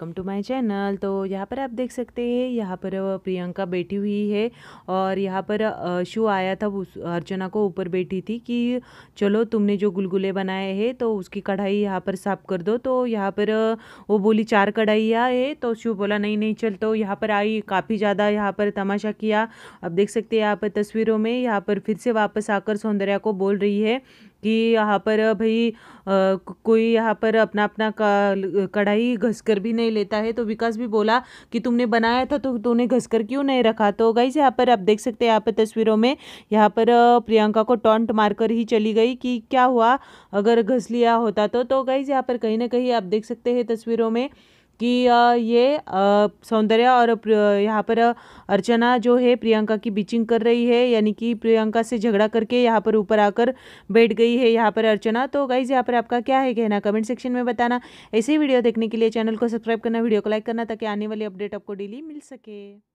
welcome to my channel तो यहाँ पर आप देख सकते हैं यहाँ पर प्रियंका बैठी हुई है और यहाँ पर शू आया था उस अर्चना को ऊपर बैठी थी कि चलो तुमने जो गुलगुले बनाए हैं तो उसकी कढ़ाई यहाँ पर साफ कर दो तो यहाँ पर वो बोली चार कढ़ाइया है तो शू बोला नहीं नहीं चल तो यहाँ पर आई काफ़ी ज़्यादा यहाँ पर तमाशा किया अब देख सकते हैं यहाँ पर तस्वीरों में यहाँ पर फिर से वापस आकर सौंदर्या को बोल रही है कि यहाँ पर भाई कोई यहाँ पर अपना अपना कढ़ाई घसकर भी नहीं लेता है तो विकास भी बोला कि तुमने बनाया था तो तूने घसकर क्यों नहीं रखा तो गाइज यहाँ पर आप देख सकते हैं यहाँ पर तस्वीरों में यहाँ पर प्रियंका को टॉन्ट मारकर ही चली गई कि क्या हुआ अगर घस लिया होता तो, तो गाइज यहाँ पर कहीं ना कहीं आप देख सकते हैं तस्वीरों में कि ये सौंदर्या और यहाँ पर अर्चना जो है प्रियंका की बिचिंग कर रही है यानी कि प्रियंका से झगड़ा करके यहाँ पर ऊपर आकर बैठ गई है यहाँ पर अर्चना तो गाइज यहाँ पर आपका क्या है कहना कमेंट सेक्शन में बताना ऐसे ही वीडियो देखने के लिए चैनल को सब्सक्राइब करना वीडियो को लाइक करना ताकि आने वाली अपडेट आपको डेली मिल सके